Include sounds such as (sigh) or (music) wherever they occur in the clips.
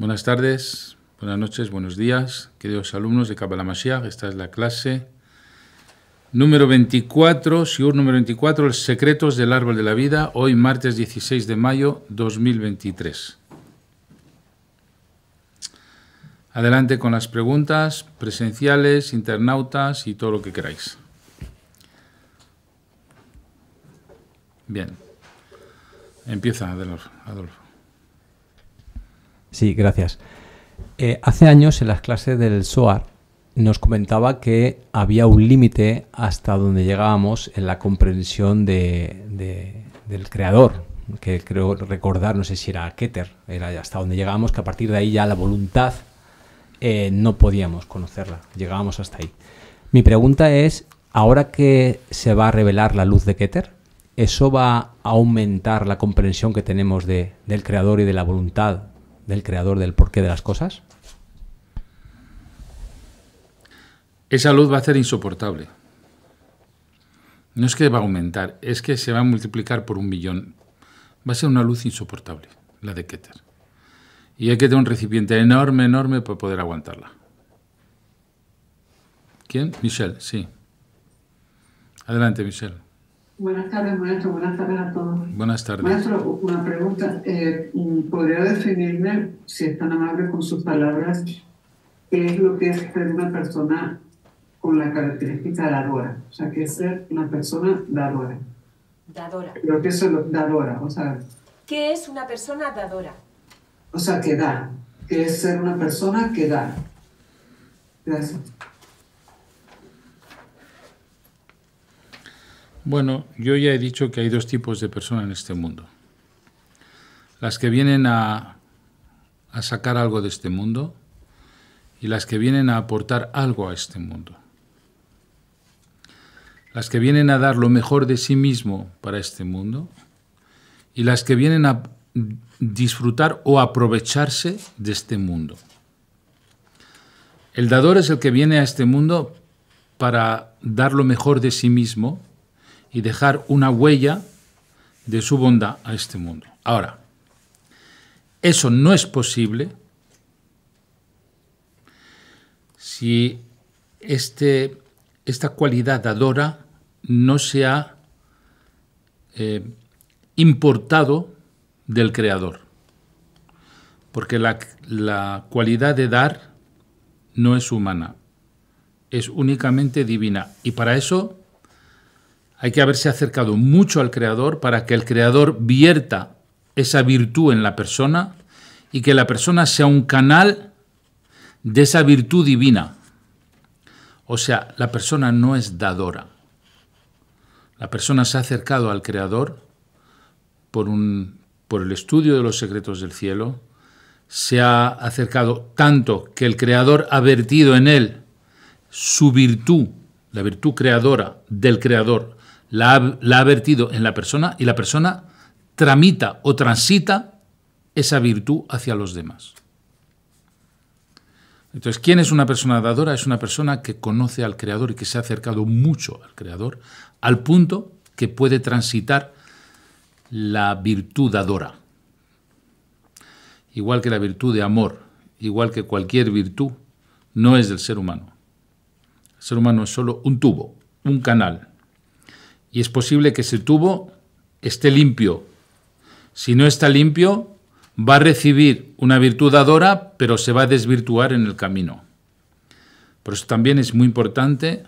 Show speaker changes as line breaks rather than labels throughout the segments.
Buenas tardes, buenas noches, buenos días, queridos alumnos de Kabbalah Esta es la clase número 24, siur número 24, Los secretos del árbol de la vida, hoy martes 16 de mayo 2023. Adelante con las preguntas presenciales, internautas y todo lo que queráis. Bien. Empieza, Adolfo.
Sí, gracias. Eh, hace años en las clases del SOAR nos comentaba que había un límite hasta donde llegábamos en la comprensión del creador, que creo recordar, no sé si era Keter, era hasta donde llegábamos, que a partir de ahí ya la voluntad eh, no podíamos conocerla, llegábamos hasta ahí. Mi pregunta es, ahora que se va a revelar la luz de Keter, ¿eso va a aumentar la comprensión que tenemos del creador y de la voluntad del creador, del porqué de las cosas? Esa luz va a ser insoportable.
No es que va a aumentar, es que se va a multiplicar por un millón. Va a ser una luz insoportable, la de Keter. Y hay que tener un recipiente enorme, enorme para poder aguantarla. ¿Quién? Michelle, sí. Adelante, Michelle. Buenas tardes, maestro. Buenas tardes a todos. Buenas tardes. Maestro, una pregunta. Eh, mm, ¿Podría definirme, si es tan amable con sus palabras,
qué es lo que es ser una persona con la característica dadora? O sea, ¿qué es ser una persona dadora? Dadora. Lo que es lo, dadora, o sea...
¿Qué es una persona dadora?
O sea, que da. ¿Qué es ser una persona que da? Gracias.
Bueno, yo ya he dicho que hay dos tipos de personas en este mundo. Las que vienen a, sacar algo de este mundo y las que vienen a aportar algo a este mundo. Las que vienen a dar lo mejor de sí mismo para este mundo y las que vienen a disfrutar o aprovecharse de este mundo. El dador es el que viene a este mundo para dar lo mejor de sí mismo y dejar una huella de su bondad a este mundo. Ahora, eso no es posible si este, esta cualidad dadora no se ha eh, importado del Creador. Porque la cualidad de dar no es humana, es únicamente divina. Y para eso hay que haberse acercado mucho al Creador para que el Creador vierta esa virtud en la persona y que la persona sea un canal de esa virtud divina. O sea, la persona no es dadora. La persona se ha acercado al Creador por, un, por el estudio de los secretos del cielo, se ha acercado tanto que el Creador ha vertido en él su virtud, la virtud creadora del Creador, la ha, vertido en la persona y la persona tramita o transita esa virtud hacia los demás. Entonces, ¿quién es una persona dadora? Es una persona que conoce al Creador y que se ha acercado mucho al Creador, al punto que puede transitar la virtud dadora. Igual que la virtud de amor, igual que cualquier virtud, no es del ser humano. El ser humano es solo un tubo, un canal, y es posible que ese tubo esté limpio. Si no está limpio, va a recibir una virtud adora, pero se va a desvirtuar en el camino. Por eso también es muy importante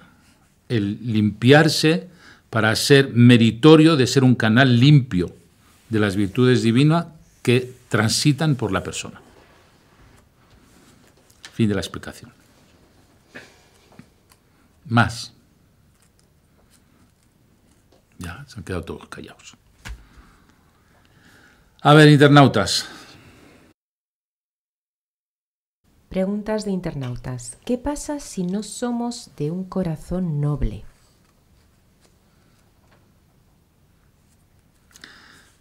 el limpiarse para ser meritorio de ser un canal limpio de las virtudes divinas que transitan por la persona. Fin de la explicación. Más. Ya, se han quedado todos callados. A ver, internautas.
Preguntas de internautas. ¿Qué pasa si no somos de un corazón noble?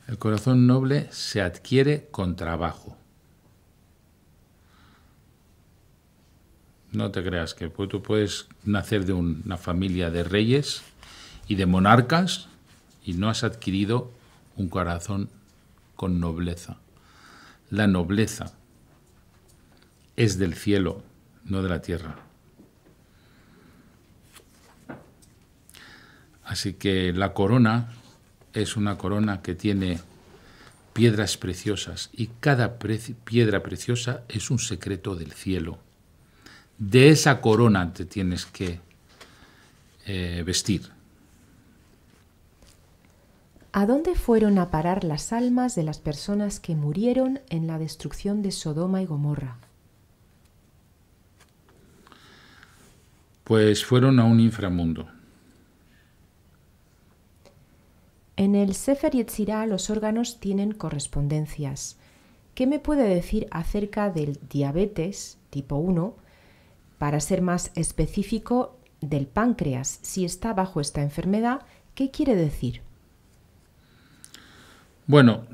El corazón noble se adquiere con trabajo. No te creas que tú puedes nacer de una familia de reyes y de monarcas y no has adquirido un corazón con nobleza. La nobleza es del cielo, no de la tierra. Así que la corona es una corona que tiene piedras preciosas y cada piedra preciosa es un secreto del cielo. De esa corona te tienes que eh, vestir.
¿A dónde fueron a parar las almas de las personas que murieron en la destrucción de Sodoma y Gomorra?
Pues fueron a un inframundo.
En el Sefer Yetzirah los órganos tienen correspondencias. ¿Qué me puede decir acerca del diabetes tipo 1? Para ser más específico, del páncreas, si está bajo esta enfermedad, ¿qué quiere decir?
Bueno,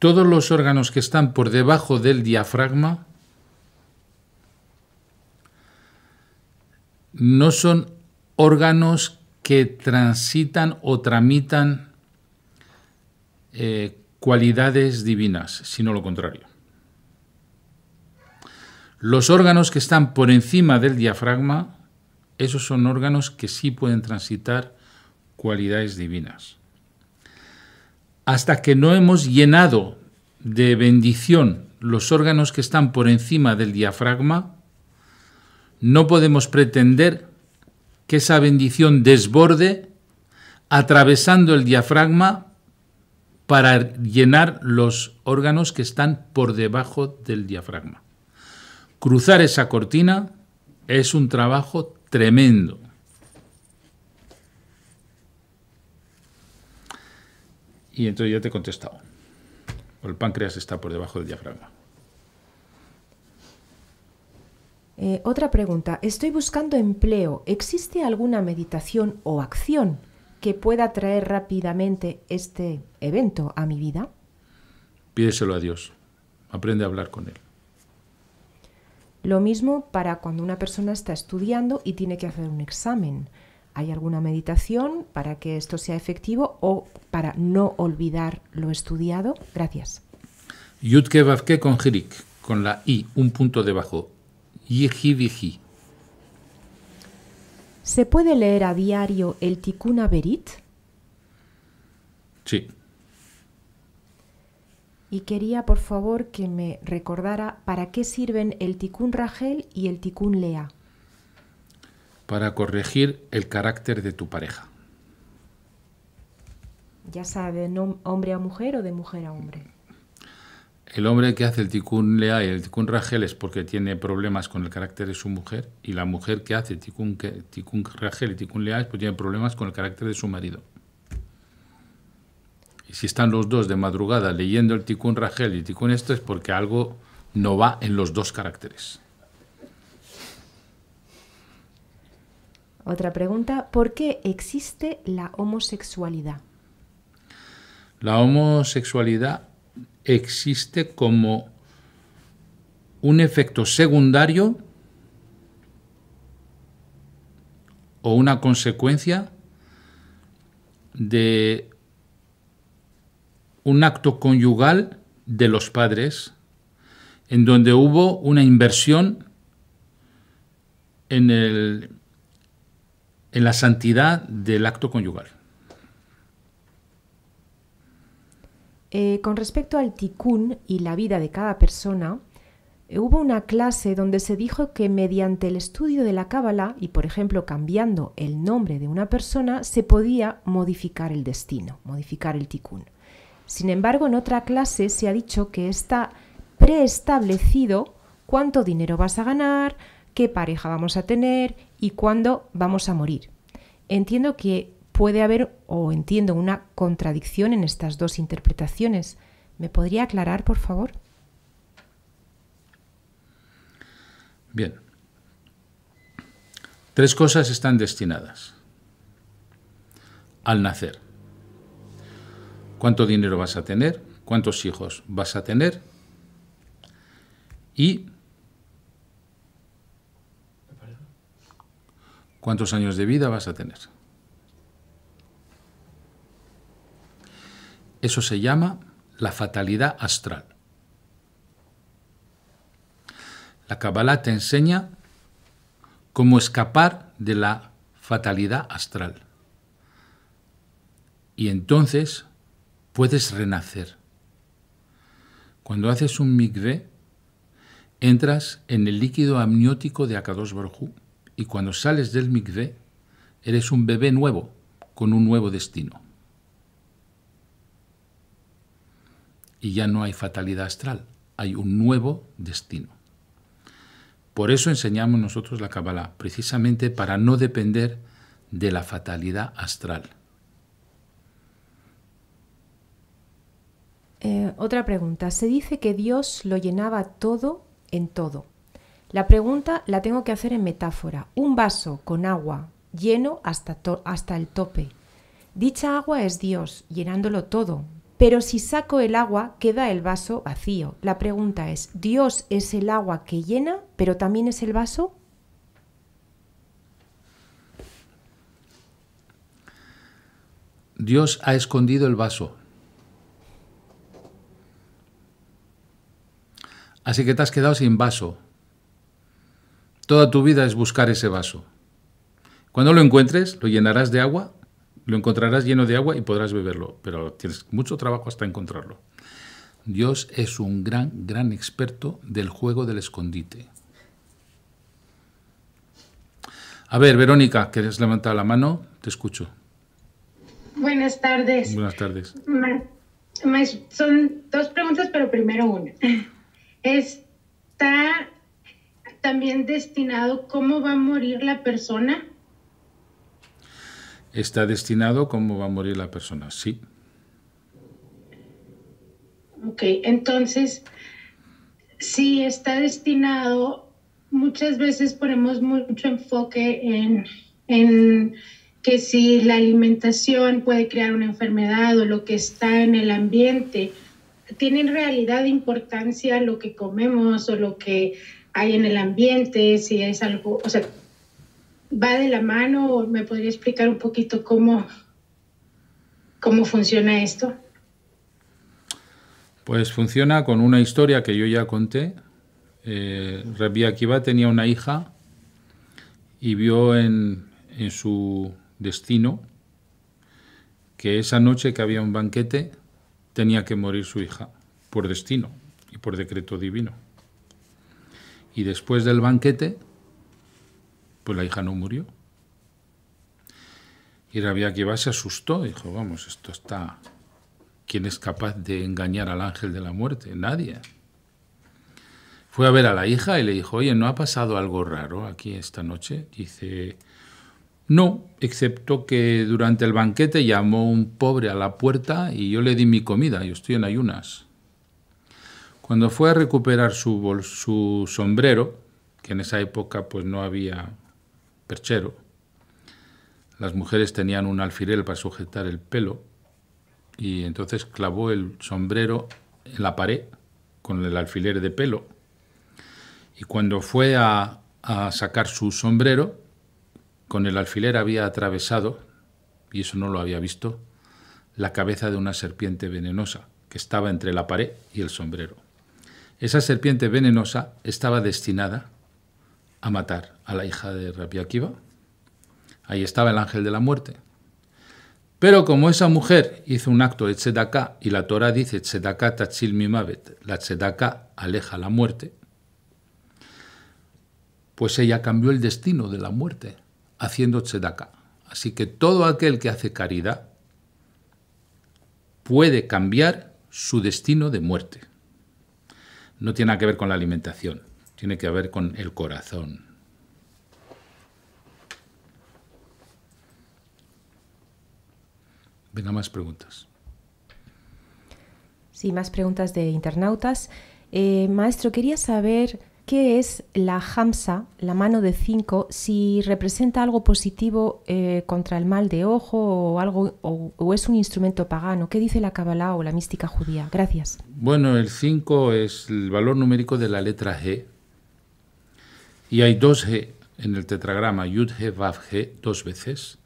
todos los órganos que están por debajo del diafragma no son órganos que transitan o tramitan eh, cualidades divinas, sino lo contrario. Los órganos que están por encima del diafragma, esos son órganos que sí pueden transitar cualidades divinas hasta que no hemos llenado de bendición los órganos que están por encima del diafragma, no podemos pretender que esa bendición desborde atravesando el diafragma para llenar los órganos que están por debajo del diafragma. Cruzar esa cortina es un trabajo tremendo. y entonces ya te he contestado. El páncreas está por debajo del diafragma.
Eh, otra pregunta. Estoy buscando empleo. ¿Existe alguna meditación o acción que pueda traer rápidamente este evento a mi vida?
Pídeselo a Dios. Aprende a hablar con Él.
Lo mismo para cuando una persona está estudiando y tiene que hacer un examen. ¿Hay alguna meditación para que esto sea efectivo o para no olvidar lo estudiado? Gracias.
Yutke Vavke con Jirik, con la I, un punto debajo.
¿Se puede leer a diario el Tikkun Averit? Sí. Y quería, por favor, que me recordara para qué sirven el Tikkun Rachel y el Tikkun Lea
para corregir el carácter de tu pareja.
Ya sabe, de hombre a mujer o de mujer a hombre.
El hombre que hace el tikkun lea y el tikkun ragel es porque tiene problemas con el carácter de su mujer y la mujer que hace tikkun, tikkun rajel y tikkun lea es porque tiene problemas con el carácter de su marido. Y si están los dos de madrugada leyendo el tikkun Ragel y tikkun esto es porque algo no va en los dos caracteres.
Otra pregunta, ¿por qué existe la homosexualidad?
La homosexualidad existe como un efecto secundario o una consecuencia de un acto conyugal de los padres en donde hubo una inversión en el en la santidad del acto conyugal.
Eh, con respecto al ticún y la vida de cada persona, eh, hubo una clase donde se dijo que mediante el estudio de la Cábala y, por ejemplo, cambiando el nombre de una persona, se podía modificar el destino, modificar el ticún Sin embargo, en otra clase se ha dicho que está preestablecido cuánto dinero vas a ganar, qué pareja vamos a tener y cuándo vamos a morir. Entiendo que puede haber o entiendo una contradicción en estas dos interpretaciones. ¿Me podría aclarar, por favor?
Bien. Tres cosas están destinadas al nacer. ¿Cuánto dinero vas a tener? ¿Cuántos hijos vas a tener? Y ¿Cuántos años de vida vas a tener? Eso se llama la fatalidad astral. La Kabbalah te enseña cómo escapar de la fatalidad astral. Y entonces puedes renacer. Cuando haces un migre, entras en el líquido amniótico de Akadosh Baruj y cuando sales del mikvé, eres un bebé nuevo, con un nuevo destino. Y ya no hay fatalidad astral, hay un nuevo destino. Por eso enseñamos nosotros la Kabbalah, precisamente para no depender de la fatalidad astral.
Eh, otra pregunta. Se dice que Dios lo llenaba todo en todo. La pregunta la tengo que hacer en metáfora. Un vaso con agua lleno hasta, hasta el tope. Dicha agua es Dios, llenándolo todo. Pero si saco el agua, queda el vaso vacío. La pregunta es, ¿Dios es el agua que llena, pero también es el vaso?
Dios ha escondido el vaso. Así que te has quedado sin vaso. Toda tu vida es buscar ese vaso. Cuando lo encuentres, lo llenarás de agua, lo encontrarás lleno de agua y podrás beberlo, pero tienes mucho trabajo hasta encontrarlo. Dios es un gran, gran experto del juego del escondite. A ver, Verónica, que levantar la mano, te escucho.
Buenas tardes.
Buenas tardes.
son dos preguntas, pero primero una. (laughs) Está también destinado cómo va a morir la persona?
Está destinado cómo va a morir la persona, sí.
Ok, entonces, si está destinado, muchas veces ponemos mucho enfoque en, en que si la alimentación puede crear una enfermedad o lo que está en el ambiente, tiene en realidad importancia lo que comemos o lo que hay en el ambiente, si es algo, o sea, va de la mano o me podría explicar un poquito cómo, cómo funciona esto.
Pues funciona con una historia que yo ya conté. Eh, Rabbi Akiva tenía una hija y vio en, en su destino que esa noche que había un banquete tenía que morir su hija, por destino y por decreto divino y después del banquete, pues la hija no murió. Y Rabia Akiva se asustó, dijo, vamos, esto está... ¿Quién es capaz de engañar al ángel de la muerte? Nadie. Fue a ver a la hija y le dijo, oye, ¿no ha pasado algo raro aquí esta noche? Dice, no, excepto que durante el banquete llamó un pobre a la puerta y yo le di mi comida, yo estoy en ayunas. Cuando fue a recuperar su, sombrero, que en esa época pues no había perchero, las mujeres tenían un alfiler para sujetar el pelo, y entonces clavó el sombrero en la pared con el alfiler de pelo. Y cuando fue a sacar su sombrero, con el alfiler había atravesado, y eso no lo había visto, la cabeza de una serpiente venenosa que estaba entre la pared y el sombrero. Esa serpiente venenosa estaba destinada a matar a la hija de Rabbi Akiva. Ahí estaba el ángel de la muerte. Pero como esa mujer hizo un acto de tzedaká, y la Torah dice tzedaká tachil la tzedaká aleja la muerte, pues ella cambió el destino de la muerte haciendo tzedaká. Así que todo aquel que hace caridad puede cambiar su destino de muerte no tiene nada que ver con la alimentación, tiene que ver con el corazón. Venga, más preguntas.
Sí, más preguntas de internautas. Eh, maestro, quería saber ¿Qué es la Hamsa, la mano de cinco, si representa algo positivo eh, contra el mal de ojo o, algo, o, es un instrumento pagano? ¿Qué dice la Kabbalah o la mística judía? Gracias.
Bueno, el 5 es el valor numérico de la letra G. Y hay dos G en el tetragrama, Yud G, Vav G, dos veces.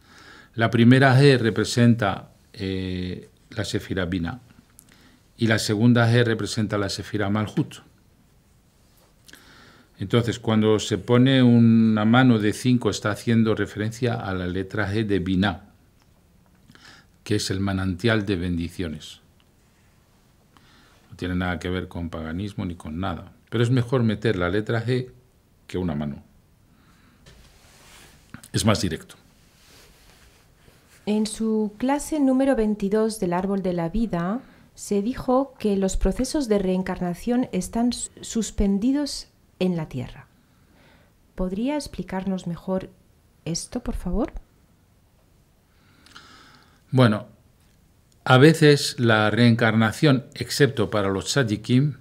La primera G representa eh, la la Bina y la segunda G representa la Sefira Malhut. Entonces, cuando se pone una mano de 5, está haciendo referencia a la letra G de Biná, que es el manantial de bendiciones. No tiene nada que ver con paganismo ni con nada. Pero es mejor meter la letra G que una mano. Es más directo.
En su clase número 22 del Árbol de la Vida, se dijo que los procesos de reencarnación están suspendidos en la Tierra. ¿Podría explicarnos mejor esto, por favor?
Bueno, a veces la reencarnación, excepto para los Sajikim,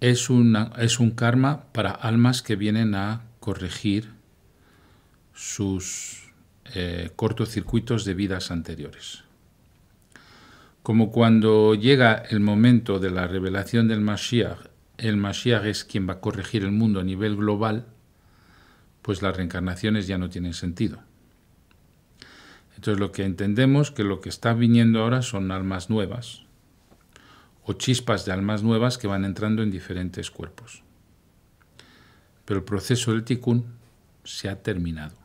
es, un karma para almas que vienen a corregir sus eh, cortocircuitos de vidas anteriores. Como cuando llega el momento de la revelación del Mashiach el Mashiach es quien va a corregir el mundo a nivel global, pues las reencarnaciones ya no tienen sentido. Entonces lo que entendemos que lo que está viniendo ahora son almas nuevas o chispas de almas nuevas que van entrando en diferentes cuerpos. Pero el proceso del tikkun se ha terminado.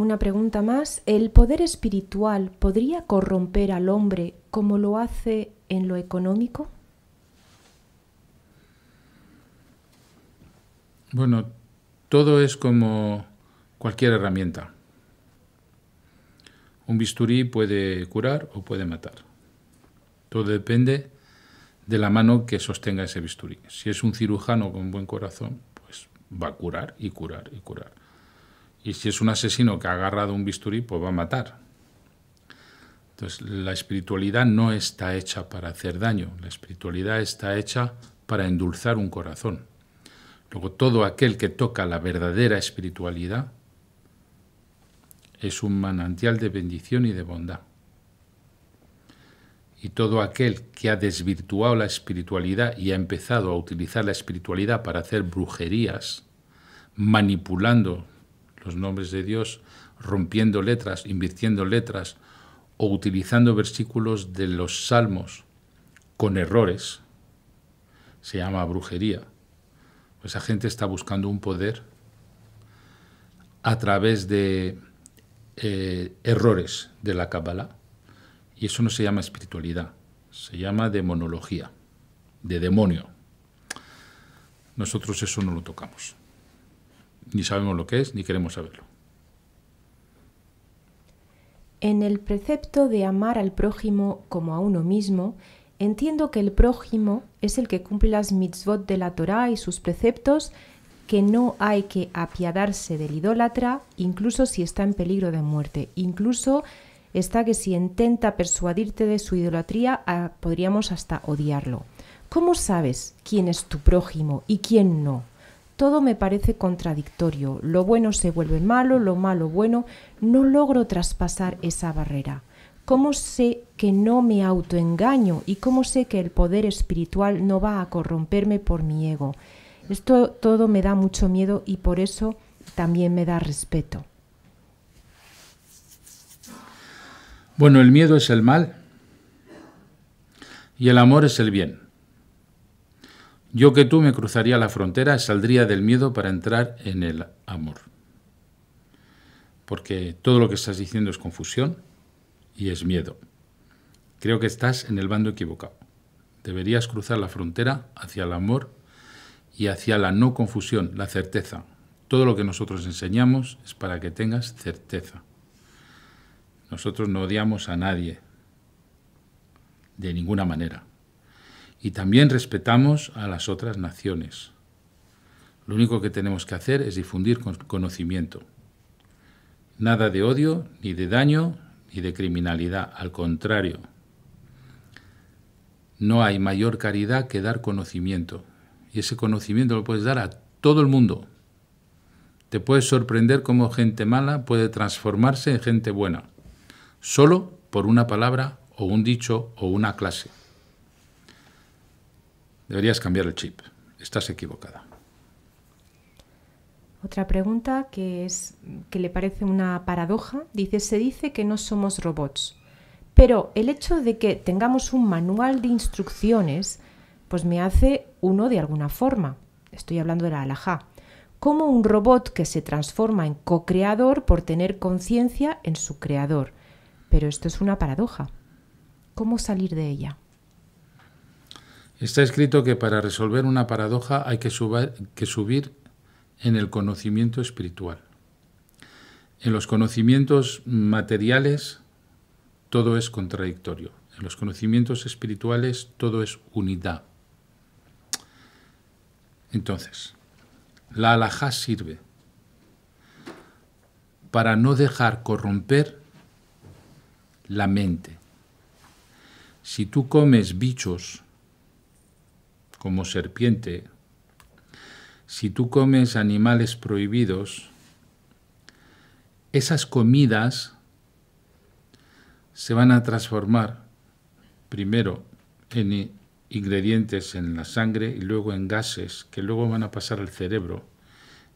una pregunta más. ¿El poder espiritual podría corromper al hombre como lo hace en lo económico?
Bueno, todo es como cualquier herramienta. Un bisturí puede curar o puede matar. Todo depende de la mano que sostenga ese bisturí. Si es un cirujano con buen corazón, pues va a curar y curar y curar y si es un asesino que ha agarrado un bisturí, pues va a matar. Entonces, la espiritualidad no está hecha para hacer daño, la espiritualidad está hecha para endulzar un corazón. Luego, todo aquel que toca la verdadera espiritualidad es un manantial de bendición y de bondad. Y todo aquel que ha desvirtuado la espiritualidad y ha empezado a utilizar la espiritualidad para hacer brujerías, manipulando los nombres de Dios, rompiendo letras, invirtiendo letras o utilizando versículos de los salmos con errores, se llama brujería. Pues esa gente está buscando un poder a través de eh, errores de la Kabbalah. Y eso no se llama espiritualidad, se llama demonología, de demonio. Nosotros eso no lo tocamos ni sabemos lo que es, ni queremos saberlo.
En el precepto de amar al prójimo como a uno mismo, entiendo que el prójimo es el que cumple las mitzvot de la Torá y sus preceptos, que no hay que apiadarse del idólatra, incluso si está en peligro de muerte, incluso está que si intenta persuadirte de su idolatría, ah, podríamos hasta odiarlo. ¿Cómo sabes quién es tu prójimo y quién no? Todo me parece contradictorio. Lo bueno se vuelve malo, lo malo bueno. No logro traspasar esa barrera. ¿Cómo sé que no me autoengaño y cómo sé que el poder espiritual no va a corromperme por mi ego? Esto todo me da mucho miedo y por eso también me da respeto.
Bueno, el miedo es el mal y el amor es el bien. Yo que tú me cruzaría la frontera, saldría del miedo para entrar en el amor. Porque todo lo que estás diciendo es confusión y es miedo. Creo que estás en el bando equivocado. Deberías cruzar la frontera hacia el amor y hacia la no confusión, la certeza. Todo lo que nosotros enseñamos es para que tengas certeza. Nosotros no odiamos a nadie, de ninguna manera y también respetamos a las otras naciones. Lo único que tenemos que hacer es difundir conocimiento. Nada de odio, ni de daño, ni de criminalidad, al contrario. No hay mayor caridad que dar conocimiento. Y ese conocimiento lo puedes dar a todo el mundo. Te puedes sorprender cómo gente mala puede transformarse en gente buena, solo por una palabra o un dicho o una clase. Deberías cambiar el chip. Estás equivocada.
Otra pregunta que es que le parece una paradoja, dice se dice que no somos robots, pero el hecho de que tengamos un manual de instrucciones pues me hace uno de alguna forma. Estoy hablando de la alajá. Como un robot que se transforma en co-creador por tener conciencia en su creador. Pero esto es una paradoja. ¿Cómo salir de ella?
Está escrito que para resolver una paradoja hay que, subir en el conocimiento espiritual. En los conocimientos materiales todo es contradictorio. En los conocimientos espirituales todo es unidad. Entonces, la alajá sirve para no dejar corromper la mente. Si tú comes bichos, como serpiente, si tú comes animales prohibidos, esas comidas se van a transformar primero en ingredientes en la sangre y luego en gases que luego van a pasar al cerebro,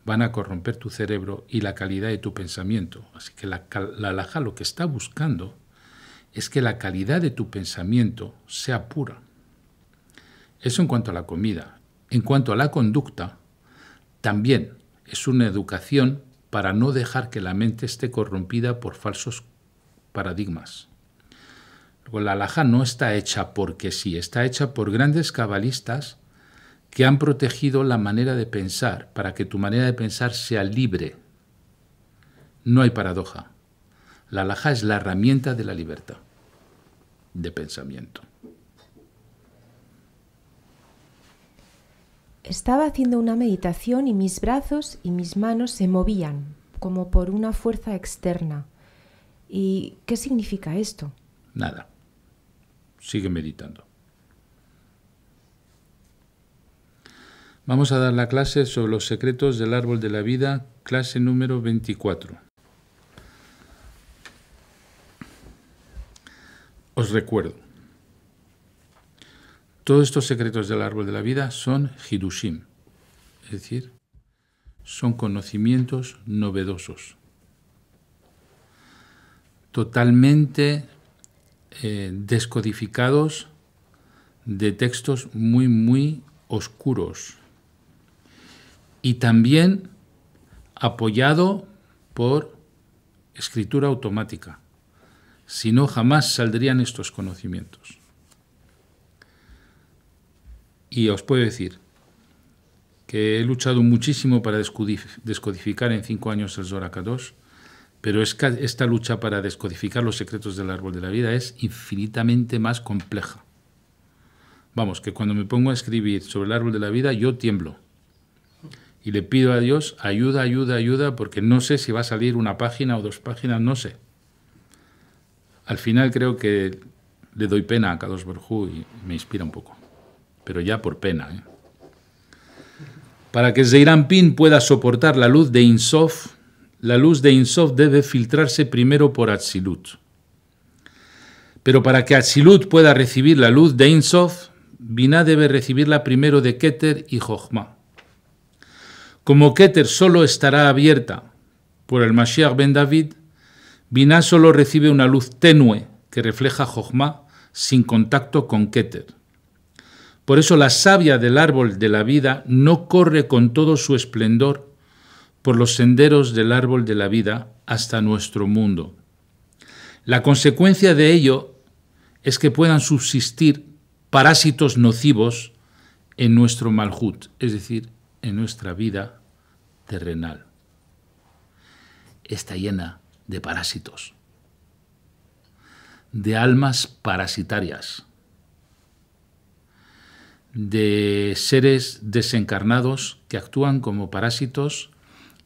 van a corromper tu cerebro y la calidad de tu pensamiento. Así que la, la lo que está buscando es que la calidad de tu pensamiento sea pura. Eso en cuanto a la comida. En cuanto a la conducta, también es una educación para no dejar que la mente esté corrompida por falsos paradigmas. la alhaja no está hecha porque sí, está hecha por grandes cabalistas que han protegido la manera de pensar para que tu manera de pensar sea libre. No hay paradoja. La alhaja es la herramienta de la libertad de pensamiento.
Estaba haciendo una meditación y mis brazos y mis manos se movían como por una fuerza externa. ¿Y qué significa esto?
Nada. Sigue meditando. Vamos a dar la clase sobre los secretos del árbol de la vida, clase número 24. Os recuerdo, todos estos secretos del árbol de la vida son hidushim, es decir, son conocimientos novedosos, totalmente eh, descodificados de textos muy, muy oscuros y también apoyado por escritura automática. Si no, jamás saldrían estos conocimientos. Y os puedo decir que he luchado muchísimo para descodificar en cinco años el Zohar Kadosh, pero esta lucha para descodificar los secretos del árbol de la vida es infinitamente más compleja. Vamos, que cuando me pongo a escribir sobre el árbol de la vida, yo tiemblo. Y le pido a Dios ayuda, ayuda, ayuda, porque no sé si va a salir una página o dos páginas, no sé. Al final creo que le doy pena a Kadosh Borjú y me inspira un poco pero ya por pena. ¿eh? Para que Pin pueda soportar la luz de Insof, la luz de Insof debe filtrarse primero por Atsilut. Pero para que Atsilut pueda recibir la luz de Insof, Binah debe recibirla primero de Keter y Jochma. Como Keter solo estará abierta por el Mashiach ben David, Binah solo recibe una luz tenue que refleja Jochma sin contacto con Keter. Por eso la savia del árbol de la vida no corre con todo su esplendor por los senderos del árbol de la vida hasta nuestro mundo. La consecuencia de ello es que puedan subsistir parásitos nocivos en nuestro malhut, es decir, en nuestra vida terrenal. Está llena de parásitos, de almas parasitarias de seres desencarnados que actúan como parásitos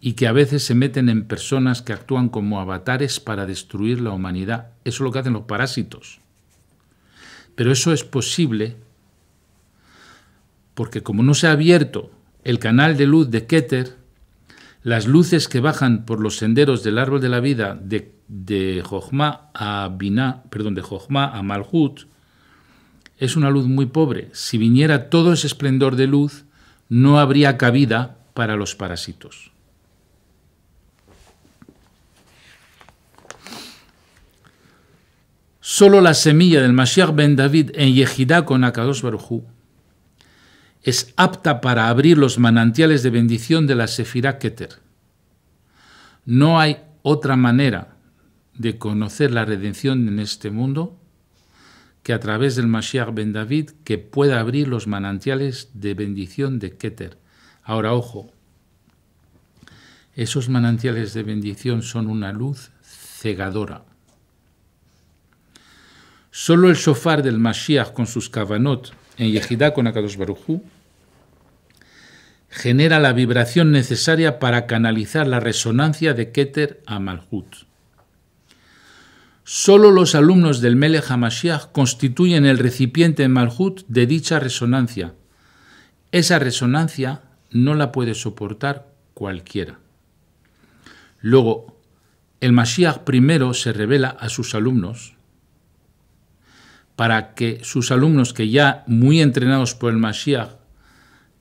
y que a veces se meten en personas que actúan como avatares para destruir la humanidad. Eso es lo que hacen los parásitos. Pero eso es posible porque como no se ha abierto el canal de luz de Keter, las luces que bajan por los senderos del árbol de la vida de, de a perdón, de Jochma a Malhut, es una luz muy pobre. Si viniera todo ese esplendor de luz, no habría cabida para los parásitos. Solo la semilla del Mashiach ben David en Yehidá con Akadosh Barujú es apta para abrir los manantiales de bendición de la Sefirah Keter. No hay otra manera de conocer la redención en este mundo que a través del Mashiach ben David que pueda abrir los manantiales de bendición de Keter. Ahora, ojo, esos manantiales de bendición son una luz cegadora. Solo el shofar del Mashiach con sus kavanot en Yehidá con Akadosh Barujú genera la vibración necesaria para canalizar la resonancia de Keter a Malhut. Solo los alumnos del Melech HaMashiach constituyen el recipiente en Malhut de dicha resonancia. Esa resonancia no la puede soportar cualquiera. Luego, el Mashiach primero se revela a sus alumnos para que sus alumnos que ya muy entrenados por el Mashiach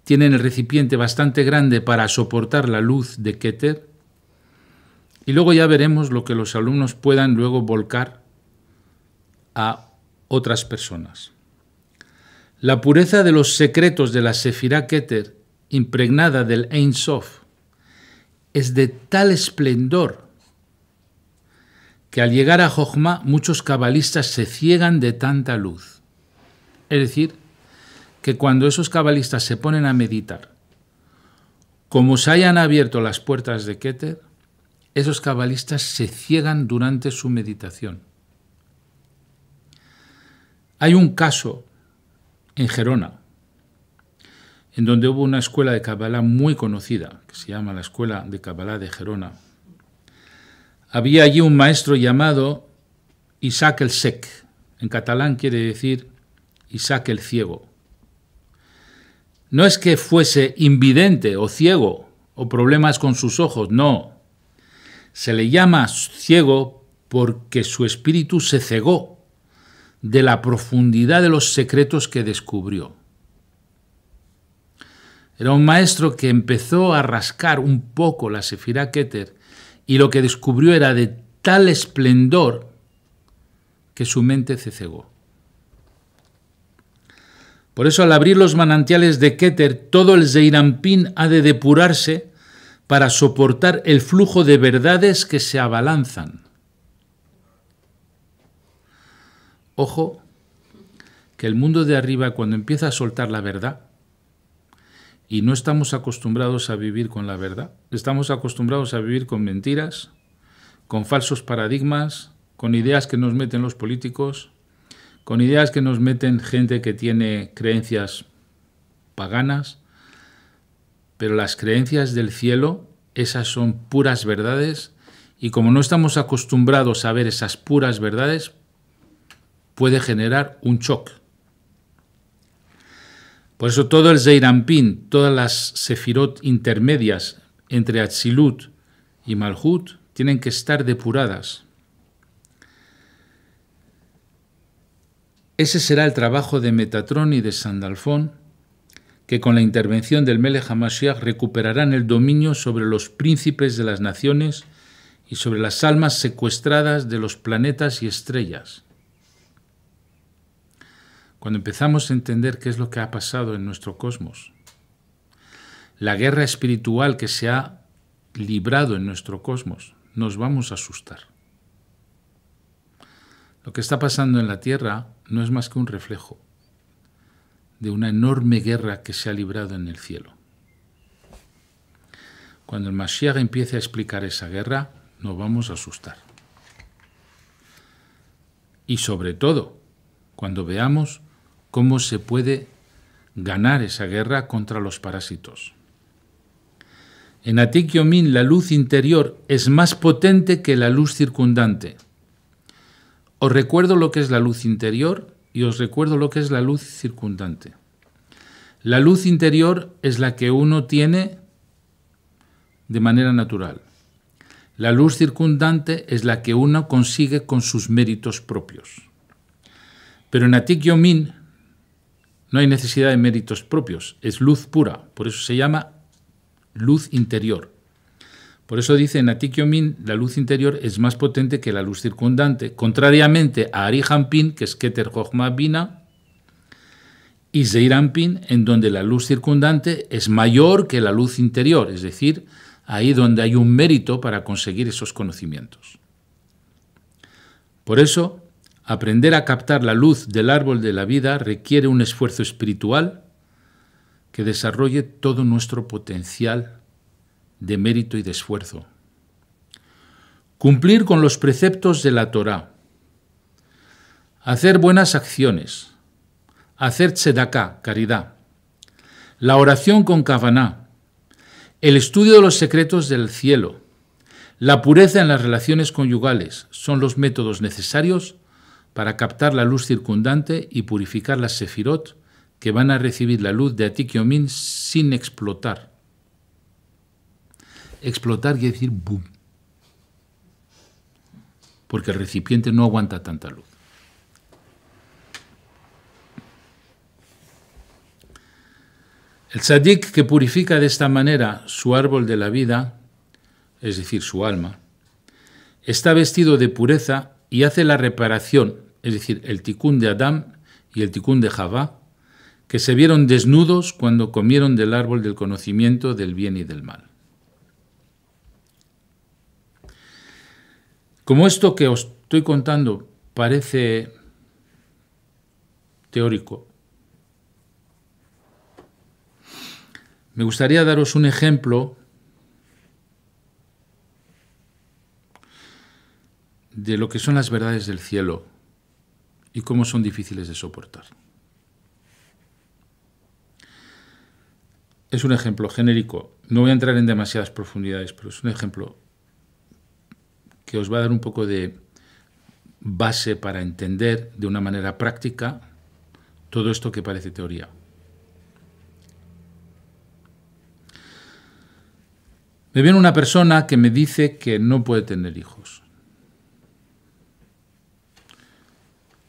tienen el recipiente bastante grande para soportar la luz de Keter, y luego ya veremos lo que los alumnos puedan luego volcar a otras personas. La pureza de los secretos de la Sefirá Keter, impregnada del Ein Sof, es de tal esplendor que al llegar a Jochma muchos cabalistas se ciegan de tanta luz. Es decir, que cuando esos cabalistas se ponen a meditar, como se hayan abierto las puertas de Keter, esos cabalistas se ciegan durante su meditación. Hay un caso en Gerona, en donde hubo una escuela de cabalá muy conocida, que se llama la Escuela de Cabalá de Gerona. Había allí un maestro llamado Isaac el Sec, en catalán quiere decir Isaac el Ciego. No es que fuese invidente o ciego o problemas con sus ojos, no. Se le llama ciego porque su espíritu se cegó de la profundidad de los secretos que descubrió. Era un maestro que empezó a rascar un poco la sefira Keter y lo que descubrió era de tal esplendor que su mente se cegó. Por eso al abrir los manantiales de Keter, todo el Zeirampín ha de depurarse para soportar el flujo de verdades que se abalanzan. Ojo, que el mundo de arriba cuando empieza a soltar la verdad, y no estamos acostumbrados a vivir con la verdad, estamos acostumbrados a vivir con mentiras, con falsos paradigmas, con ideas que nos meten los políticos, con ideas que nos meten gente que tiene creencias paganas, pero las creencias del cielo, esas son puras verdades y como no estamos acostumbrados a ver esas puras verdades, puede generar un shock. Por eso todo el Zeirampin, todas las sefirot intermedias entre Atsilut y Malhut tienen que estar depuradas. Ese será el trabajo de Metatrón y de Sandalfón que con la intervención del Mele HaMashiach recuperarán el dominio sobre los príncipes de las naciones y sobre las almas secuestradas de los planetas y estrellas. Cuando empezamos a entender qué es lo que ha pasado en nuestro cosmos, la guerra espiritual que se ha librado en nuestro cosmos, nos vamos a asustar. Lo que está pasando en la Tierra no es más que un reflejo de una enorme guerra que se ha librado en el cielo. Cuando el Mashiach empiece a explicar esa guerra, nos vamos a asustar. Y sobre todo, cuando veamos cómo se puede ganar esa guerra contra los parásitos. En Atik la luz interior es más potente que la luz circundante. Os recuerdo lo que es la luz interior y os recuerdo lo que es la luz circundante. La luz interior es la que uno tiene de manera natural. La luz circundante es la que uno consigue con sus méritos propios. Pero en Atik Yomin no hay necesidad de méritos propios, es luz pura, por eso se llama luz interior. Por eso dice en Atikyomin, la luz interior es más potente que la luz circundante, contrariamente a Arihampin, que es Keter Jochma Bina, y Zeirampin, en donde la luz circundante es mayor que la luz interior, es decir, ahí donde hay un mérito para conseguir esos conocimientos. Por eso, aprender a captar la luz del árbol de la vida requiere un esfuerzo espiritual que desarrolle todo nuestro potencial de mérito y de esfuerzo. Cumplir con los preceptos de la Torá. Hacer buenas acciones. Hacer tzedaká, caridad. La oración con kavaná. El estudio de los secretos del cielo. La pureza en las relaciones conyugales son los métodos necesarios para captar la luz circundante y purificar las sefirot que van a recibir la luz de Atikyomin sin explotar. Explotar y decir boom. Porque el recipiente no aguanta tanta luz. El sadik que purifica de esta manera su árbol de la vida, es decir, su alma, está vestido de pureza y hace la reparación, es decir, el ticún de Adán y el ticún de Javá, que se vieron desnudos cuando comieron del árbol del conocimiento del bien y del mal. Como esto que os estoy contando parece teórico, me gustaría daros un ejemplo de lo que son las verdades del cielo y cómo son difíciles de soportar. Es un ejemplo genérico, no voy a entrar en demasiadas profundidades, pero es un ejemplo que os va a dar un poco de base para entender de una manera práctica todo esto que parece teoría. Me viene una persona que me dice que no puede tener hijos.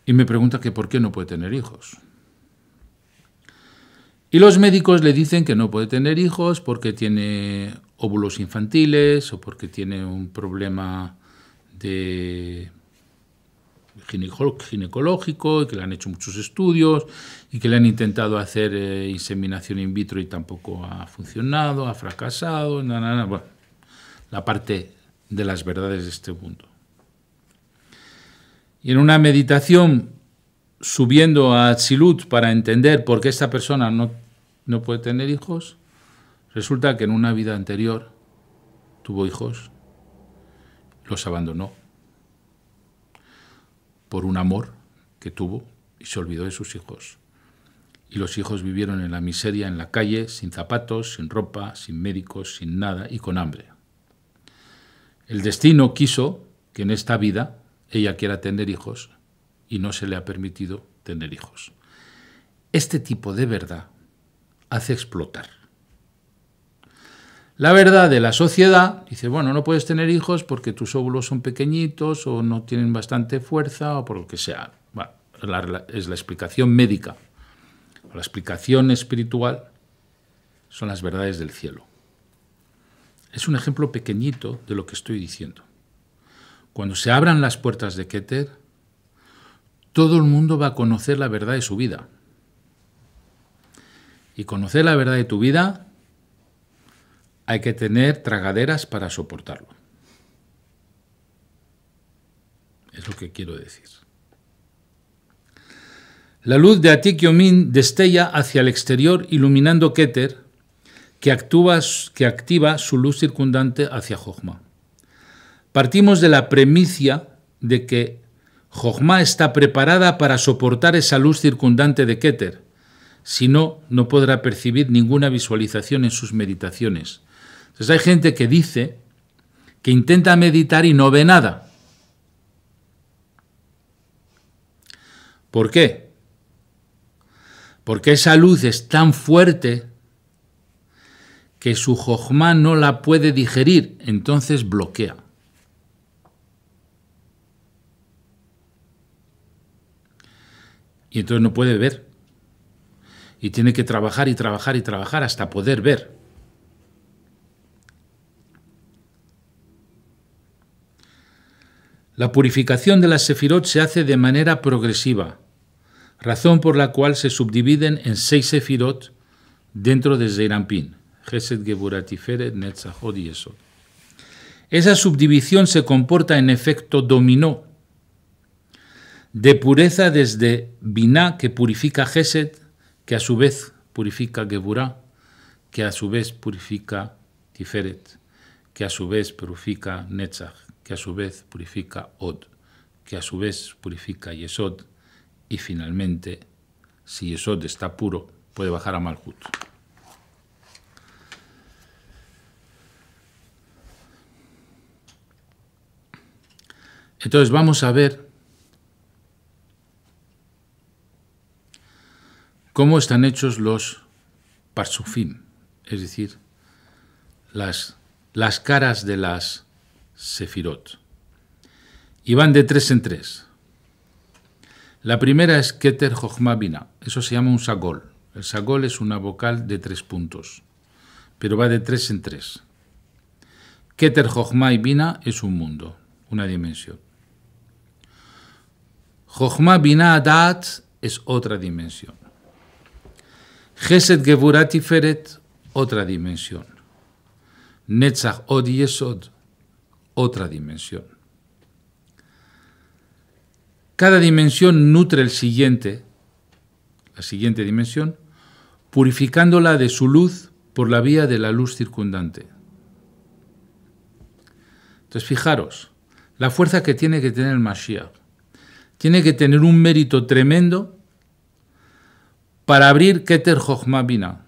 Y me pregunta que por qué no puede tener hijos. Y los médicos le dicen que no puede tener hijos porque tiene óvulos infantiles o porque tiene un problema de ginecológico y que le han hecho muchos estudios y que le han intentado hacer eh, inseminación in vitro y tampoco ha funcionado, ha fracasado, Bueno, la parte de las verdades de este mundo. Y en una meditación subiendo a Tzilut para entender por qué esta persona no, no puede tener hijos, resulta que en una vida anterior tuvo hijos los abandonó por un amor que tuvo y se olvidó de sus hijos. Y los hijos vivieron en la miseria, en la calle, sin zapatos, sin ropa, sin médicos, sin nada y con hambre. El destino quiso que en esta vida ella quiera tener hijos y no se le ha permitido tener hijos. Este tipo de verdad hace explotar la verdad de la sociedad, dice, bueno, no puedes tener hijos porque tus óvulos son pequeñitos o no tienen bastante fuerza o por lo que sea. es la explicación médica. La explicación espiritual son las verdades del cielo. Es un ejemplo pequeñito de lo que estoy diciendo. Cuando se abran las puertas de Keter, todo el mundo va a conocer la verdad de su vida. Y conocer la verdad de tu vida hay que tener tragaderas para soportarlo. Es lo que quiero decir. La luz de Atik destella hacia el exterior iluminando Keter, que, que activa su luz circundante hacia Jochma. Partimos de la premicia de que Jochma está preparada para soportar esa luz circundante de Keter, si no, no podrá percibir ninguna visualización en sus meditaciones entonces hay gente que dice que intenta meditar y no ve nada. ¿Por qué? Porque esa luz es tan fuerte que su jojma no la puede digerir, entonces bloquea. Y entonces no puede ver. Y tiene que trabajar y trabajar y trabajar hasta poder ver. La purificación de la sefirot se hace de manera progresiva, razón por la cual se subdividen en seis sefirot dentro de Zeirampin. Esa subdivisión se comporta en efecto dominó, de pureza desde Binah, que purifica Gesed, que a su vez purifica Geburah, que a su vez purifica Tiferet, que a su vez purifica Netzach que a su vez purifica Od, que a su vez purifica Yesod, y finalmente, si Yesod está puro, puede bajar a Malhut. Entonces vamos a ver cómo están hechos los parsufim, es decir, las, las caras de las Sefirot. Y van de tres en tres. La primera es Keter Bina. Eso se llama un sagol. El sagol es una vocal de tres puntos, pero va de tres en tres. Keter Jochma y Bina es un mundo, una dimensión. Jochma Bina Daat es otra dimensión. Geset Geburati Feret, otra dimensión. Netzach Od Yesod, otra dimensión. Cada dimensión nutre el siguiente, la siguiente dimensión, purificándola de su luz por la vía de la luz circundante. Entonces fijaros, la fuerza que tiene que tener el Mashiach tiene que tener un mérito tremendo para abrir Keter Jochma Bina.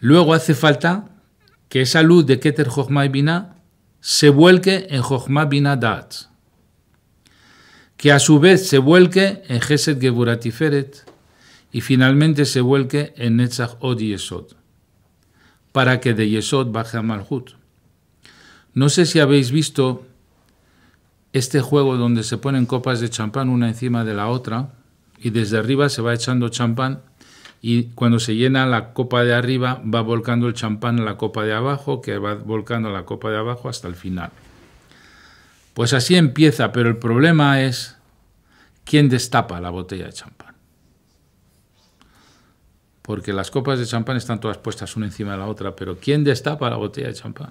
Luego hace falta que esa luz de Keter Jochma Binah se vuelque en Jochma Binah Dat, que a su vez se vuelque en Geset Geburatiferet, y finalmente se vuelque en Netzach Od Yesod, para que de Yesod baje a Malhut. No sé si habéis visto este juego donde se ponen copas de champán una encima de la otra y desde arriba se va echando champán y cuando se llena la copa de arriba va volcando el champán en la copa de abajo, que va volcando la copa de abajo hasta el final. Pues así empieza, pero el problema es quién destapa la botella de champán. Porque las copas de champán están todas puestas una encima de la otra, pero ¿quién destapa la botella de champán?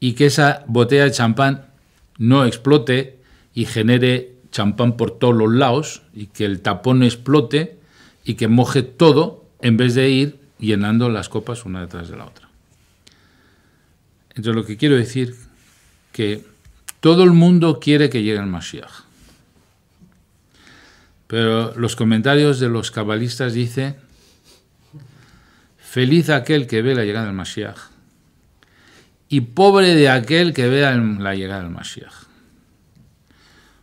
Y que esa botella de champán no explote y genere champán por todos los lados y que el tapón explote y que moje todo en vez de ir llenando las copas una detrás de la otra. Entonces lo que quiero decir que todo el mundo quiere que llegue el Mashiach. Pero los comentarios de los cabalistas dicen, feliz aquel que ve la llegada del Mashiach y pobre de aquel que vea la llegada del Mashiach.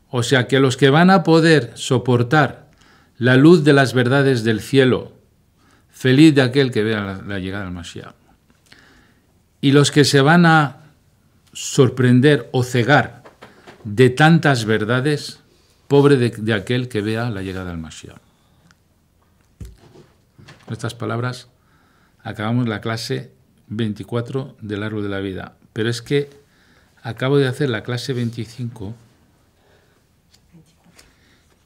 O sea que los que van a poder soportar la luz de las verdades del cielo. Feliz de aquel que vea la, llegada del Mashiach. Y los que se van a sorprender o cegar de tantas verdades, pobre de, aquel que vea la llegada del Mashiach. Con estas palabras acabamos la clase 24 del árbol de la vida. Pero es que acabo de hacer la clase 25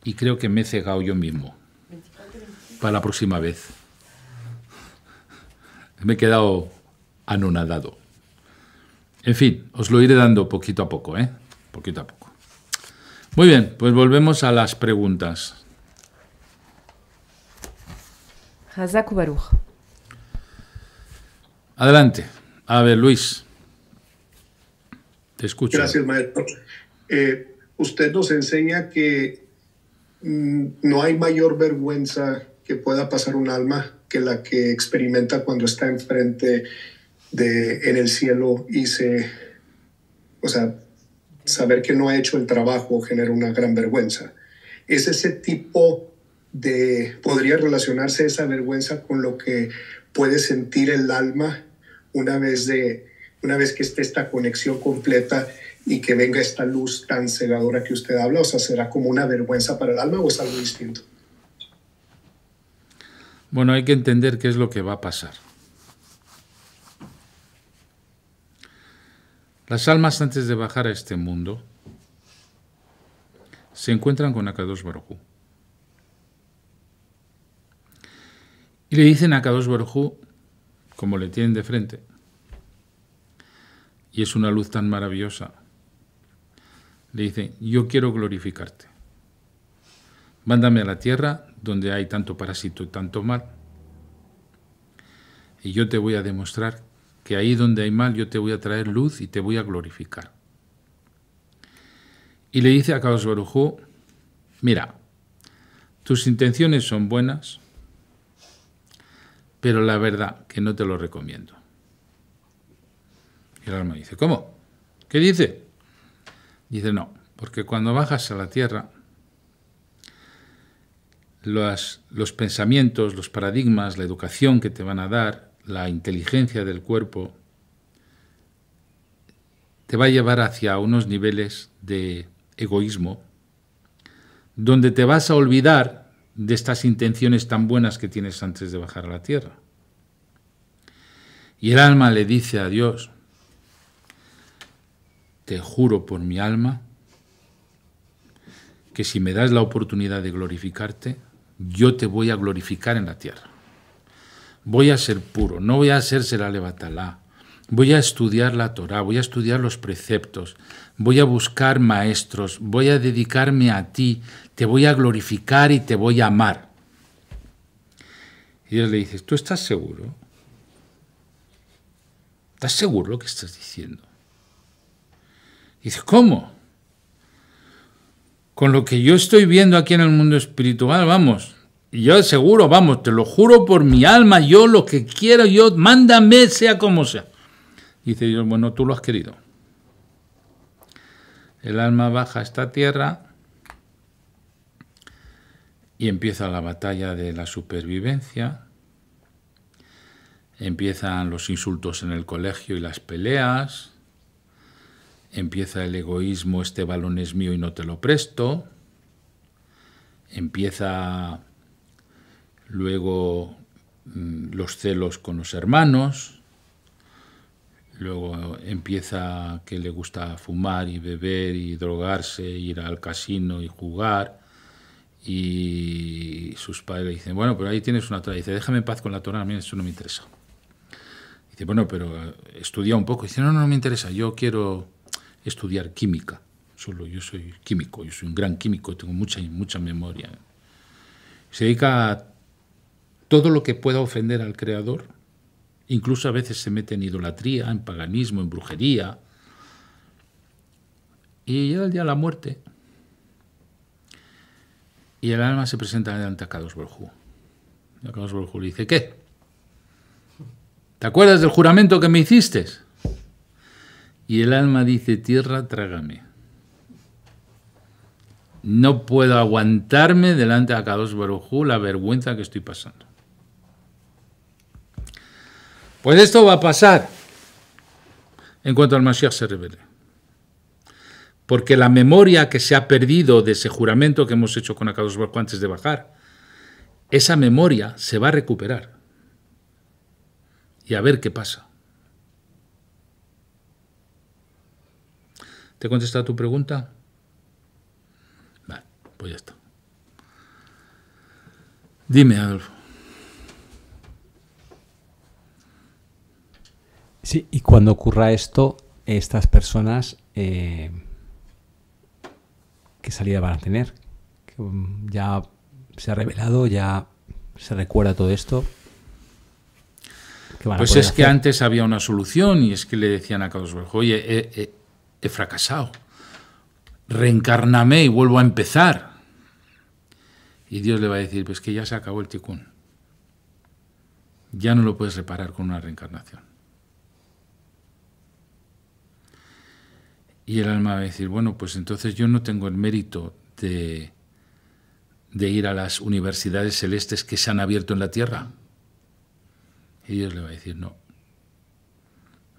y creo que me he cegado yo mismo para la próxima vez. Me he quedado anonadado. En fin, os lo iré dando poquito a poco, ¿eh? Poquito a poco. Muy bien, pues volvemos a las preguntas. Adelante. A ver, Luis. Te escucho. Gracias,
maestro. Eh, usted nos enseña que Mm, no hay mayor vergüenza que pueda pasar un alma que la que experimenta cuando está enfrente de en el cielo y se, o sea, saber que no ha hecho el trabajo genera una gran vergüenza. Es ese tipo de, podría relacionarse esa vergüenza con lo que puede sentir el alma una vez de, una vez que esté esta conexión completa y que venga esta luz tan cegadora que usted habla? O sea, ¿será como una vergüenza para el alma o es algo distinto?
Bueno, hay que entender qué es lo que va a pasar. Las almas antes de bajar a este mundo se encuentran con Akadosh Baruj Y le dicen a Akadosh Baruj como le tienen de frente, y es una luz tan maravillosa, le dice, yo quiero glorificarte. Mándame a la tierra donde hay tanto parásito y tanto mal. Y yo te voy a demostrar que ahí donde hay mal yo te voy a traer luz y te voy a glorificar. Y le dice a Carlos Barujo mira, tus intenciones son buenas, pero la verdad que no te lo recomiendo. Y el alma dice, ¿cómo? ¿Qué dice? dice, no, porque cuando bajas a la tierra, los, los pensamientos, los paradigmas, la educación que te van a dar, la inteligencia del cuerpo, te va a llevar hacia unos niveles de egoísmo, donde te vas a olvidar de estas intenciones tan buenas que tienes antes de bajar a la tierra. Y el alma le dice a Dios, te juro por mi alma que si me das la oportunidad de glorificarte, yo te voy a glorificar en la tierra. Voy a ser puro, no voy a hacerse la levatalá. Voy a estudiar la Torah, voy a estudiar los preceptos, voy a buscar maestros, voy a dedicarme a ti, te voy a glorificar y te voy a amar. Y él le dice, ¿tú estás seguro? ¿Estás seguro lo que estás diciendo? Y ¿cómo? Con lo que yo estoy viendo aquí en el mundo espiritual, vamos, yo seguro, vamos, te lo juro por mi alma, yo lo que quiero, yo, mándame, sea como sea. dice Dios, bueno, tú lo has querido. El alma baja a esta tierra y empieza la batalla de la supervivencia, empiezan los insultos en el colegio y las peleas, Empieza el egoísmo, este balón es mío y no te lo presto. Empieza luego mm, los celos con los hermanos. Luego empieza que le gusta fumar y beber y drogarse, ir al casino y jugar. Y sus padres dicen, bueno, pero ahí tienes una Torah. Dice, déjame en paz con la Torah, a mí eso no me interesa. Dice, bueno, pero eh, estudia un poco. Dice, no, no, no me interesa, yo quiero estudiar química. Solo yo soy químico, yo soy un gran químico, tengo mucha, y mucha memoria. Se dedica a todo lo que pueda ofender al creador, incluso a veces se mete en idolatría, en paganismo, en brujería. Y llega el día de la muerte y el alma se presenta delante a Cados Borjú. Y le dice, ¿qué? ¿Te acuerdas del juramento que me hiciste? Y el alma dice, tierra, trágame. No puedo aguantarme delante de Akadosh Barujú la vergüenza que estoy pasando. Pues esto va a pasar en cuanto al Mashiach se revele. Porque la memoria que se ha perdido de ese juramento que hemos hecho con Akadosh Barujú antes de bajar, esa memoria se va a recuperar. Y a ver qué pasa. ¿Te he contestado tu pregunta? Vale, pues ya está.
Dime, Adolfo. Sí, y cuando ocurra esto, estas personas, eh, ¿qué salida van a tener? Mm, ya se ha revelado, ya se recuerda todo esto. Pues es que
antes había una solución y es que le decían a Carlos oye, eh, eh, he fracasado. Reencarname y vuelvo a empezar. Y Dios le va a decir, pues que ya se acabó el ticún. Ya no lo puedes reparar con una reencarnación. Y el alma va a decir, bueno, pues entonces yo no tengo el mérito de, de ir a las universidades celestes que se han abierto en la tierra. Y Dios le va a decir, no,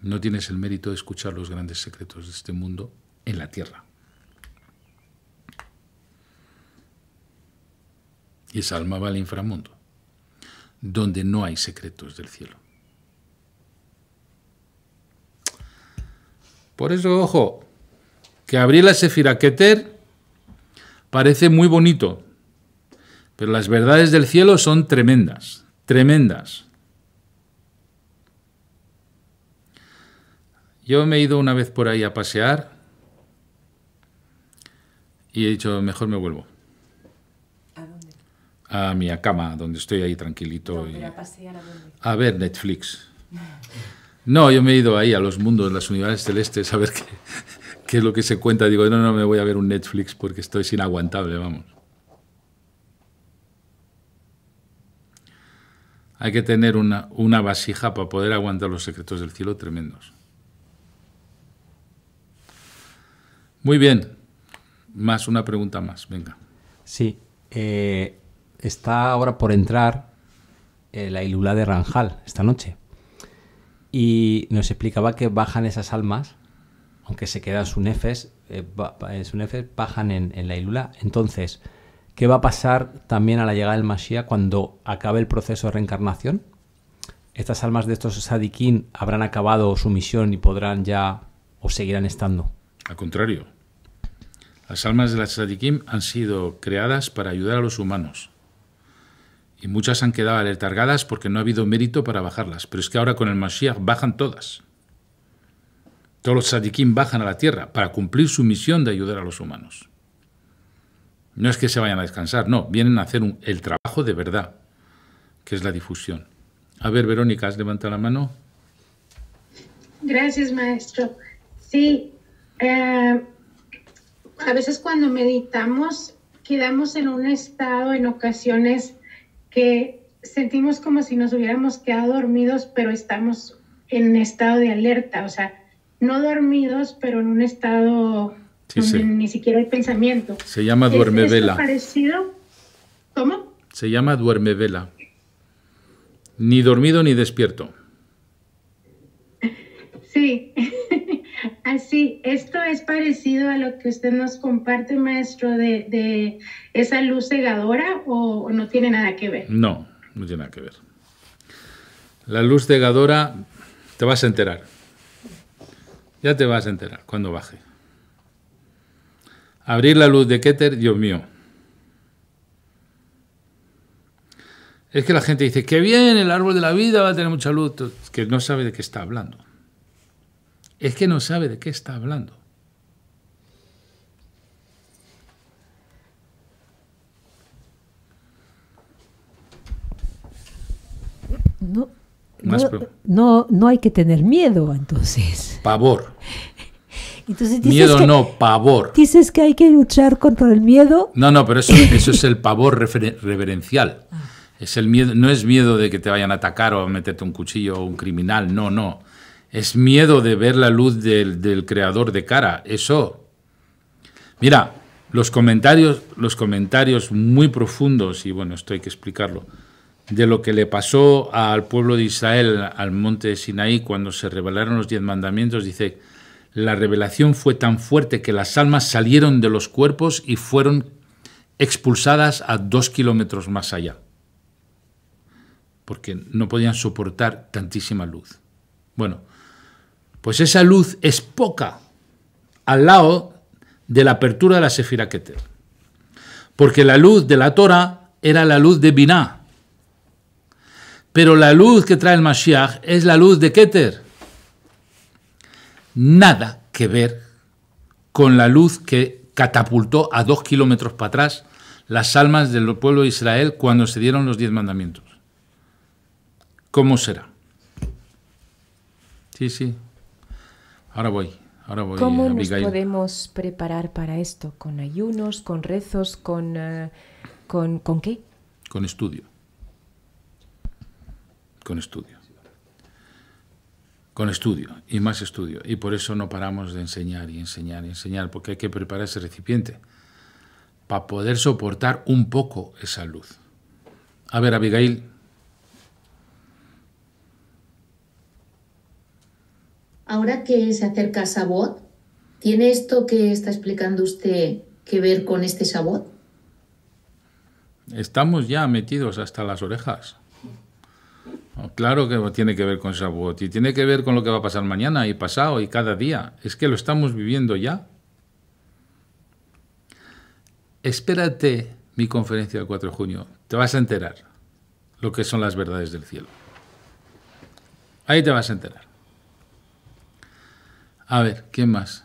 no tienes el mérito de escuchar los grandes secretos de este mundo en la tierra. Y esa alma va al inframundo, donde no hay secretos del cielo. Por eso, ojo, que la Sefira Keter parece muy bonito, pero las verdades del cielo son tremendas, tremendas. Yo me he ido una vez por ahí a pasear y he dicho, mejor me vuelvo. ¿A dónde? A mi cama, donde estoy ahí tranquilito. y... a, ¿a, ver Netflix. No, yo me he ido ahí a los mundos, las unidades celestes, a ver qué, es lo que se cuenta. Digo, no, no me voy a ver un Netflix porque esto es inaguantable, vamos. Hay que tener una vasija para poder aguantar los secretos del cielo tremendos. Muy bien. Más, una pregunta más, venga.
Sí. Eh, está ahora por entrar eh, la Ilula de Ranjal esta noche. Y nos explicaba que bajan esas almas, aunque se quedan nefes, eh, eh nefes bajan en, en, la Ilula. Entonces, ¿qué va a pasar también a la llegada del Mashiach cuando acabe el proceso de reencarnación? ¿Estas almas de estos sadiquín habrán acabado su misión y podrán ya o seguirán estando? Al contrario, las almas de las Tzadikim han sido
creadas para ayudar a los humanos. Y muchas han quedado alertargadas porque no ha habido mérito para bajarlas. Pero es que ahora con el Mashiach bajan todas. Todos los Tzadikim bajan a la tierra para cumplir su misión de ayudar a los humanos. No es que se vayan a descansar, no, vienen a hacer el trabajo de verdad, que es la difusión. A ver, Verónica, ¿has levantado la mano?
Gracias, maestro. Sí, eh, a veces cuando meditamos quedamos en un estado en ocasiones que sentimos como si nos hubiéramos quedado dormidos, pero estamos en estado de alerta, o sea, no dormidos, pero en un estado donde ni siquiera hay pensamiento.
Se llama duerme ¿Es
parecido? ¿Cómo?
Se llama duerme vela. Ni dormido ni despierto.
Sí si sí, esto es parecido a lo que usted nos comparte, maestro, de, esa luz cegadora o, no tiene nada que ver.
No, no tiene nada que ver. La luz cegadora te vas a enterar. Ya te vas a enterar cuando baje. Abrir la luz de Keter, Dios mío. Es que la gente dice, que bien, el árbol de la vida va a tener mucha luz, que no sabe de qué está hablando es que no sabe de qué está hablando.
No, no, no, hay que tener miedo entonces.
Pavor. (laughs)
Entonces, miedo no, pavor. Dices que hay que luchar contra el miedo.
No, no, pero eso, (laughs) es el pavor reverencial. Ah. Es el miedo, no es miedo de que te vayan a atacar o a meterte un cuchillo o un criminal, no, no. Es miedo de ver la luz del, creador de cara. Eso. Mira, los comentarios, los comentarios muy profundos, y bueno, esto hay que explicarlo, de lo que le pasó al pueblo de Israel al monte de Sinaí cuando se revelaron los diez mandamientos, dice, la revelación fue tan fuerte que las almas salieron de los cuerpos y fueron expulsadas a dos kilómetros más allá, porque no podían soportar tantísima luz. Bueno, pues esa luz es poca al lado de la apertura de la Sefira Keter. Porque la luz de la Torah era la luz de Binah. Pero la luz que trae el Mashiach es la luz de Keter. Nada que ver con la luz que catapultó a dos kilómetros para atrás las almas del pueblo de Israel cuando se dieron los diez mandamientos. ¿Cómo será? Sí, sí. Ahora voy. Ahora voy ¿Cómo nos
podemos preparar para esto? ¿Con ayunos, con rezos, con, eh, con, con qué?
Con estudio. Con estudio. Con estudio y más estudio. Y por eso no paramos de enseñar y enseñar y enseñar, porque hay que preparar ese recipiente para poder soportar un poco esa luz. A ver, Abigail,
Ahora que se acerca Sabot, ¿tiene esto que está explicando usted que ver con este Sabot?
Estamos ya metidos hasta las orejas. Oh, claro que tiene que ver con Sabot y tiene que ver con lo que va a pasar mañana y pasado y cada día. Es que lo estamos viviendo ya. Espérate mi conferencia del 4 de junio. Te vas a enterar lo que son las verdades del cielo. Ahí te vas a enterar. A ver, ¿quién más?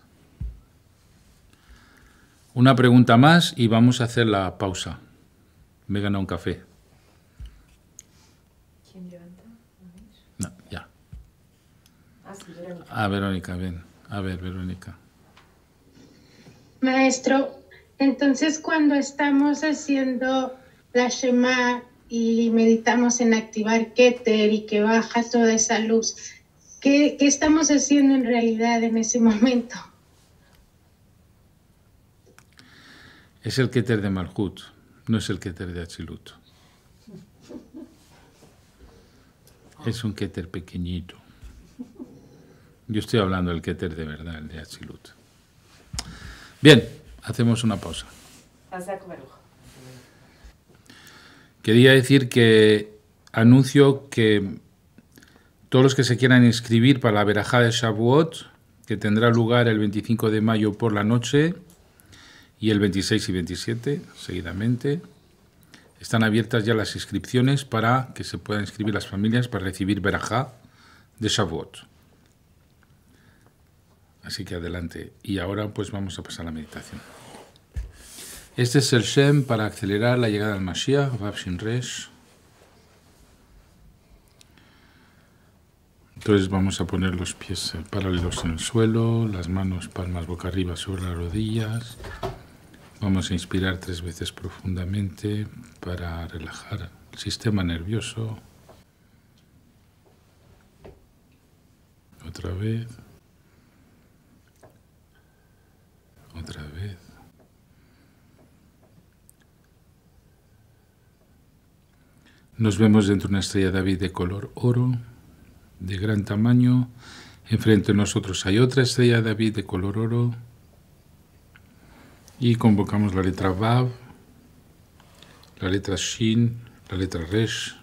Una pregunta más y vamos a hacer la pausa. Me he un café. ¿Quién levanta? No, ya. Ah, Verónica. Ah, ven. bien. A ver, Verónica.
Maestro, entonces cuando estamos haciendo la Shema y meditamos en activar Keter y que baja toda esa luz, ¿Qué, estamos haciendo en realidad en ese momento?
Es el Keter de Malhut, no es el Keter de Hachilut. Es un Keter pequeñito. Yo estoy hablando del Keter de verdad, el de Achilut. Bien, hacemos una pausa. Quería decir que anuncio que todos los que se quieran inscribir para la verajá de Shavuot, que tendrá lugar el 25 de mayo por la noche y el 26 y 27 seguidamente, están abiertas ya las inscripciones para que se puedan inscribir las familias para recibir verajá de Shavuot. Así que adelante. Y ahora pues vamos a pasar a la meditación. Este es el Shem para acelerar la llegada al Mashiach, Vavshin Resh. Entonces vamos a poner los pies paralelos en el suelo, las manos palmas boca arriba sobre las rodillas. Vamos a inspirar tres veces profundamente para relajar el sistema nervioso. Otra vez. Otra vez. Nos vemos dentro de una estrella David de color oro de gran tamaño. Enfrente de nosotros hay otra estrella David de color oro. Y convocamos la letra Vav, la letra Shin, la letra Resh.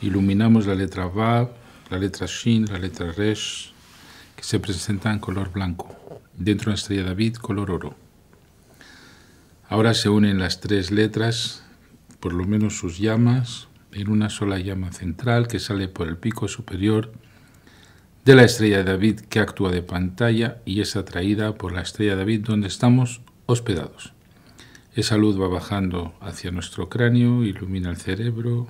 Iluminamos la letra Vav, la letra Shin, la letra Resh, que se presenta en color blanco. Dentro de la estrella de David, color oro. Ahora se unen las tres letras, por lo menos sus llamas, en una sola llama central que sale por el pico superior de la estrella de David que actúa de pantalla y es atraída por la estrella David donde estamos hospedados. Esa luz va bajando hacia nuestro cráneo, ilumina el cerebro,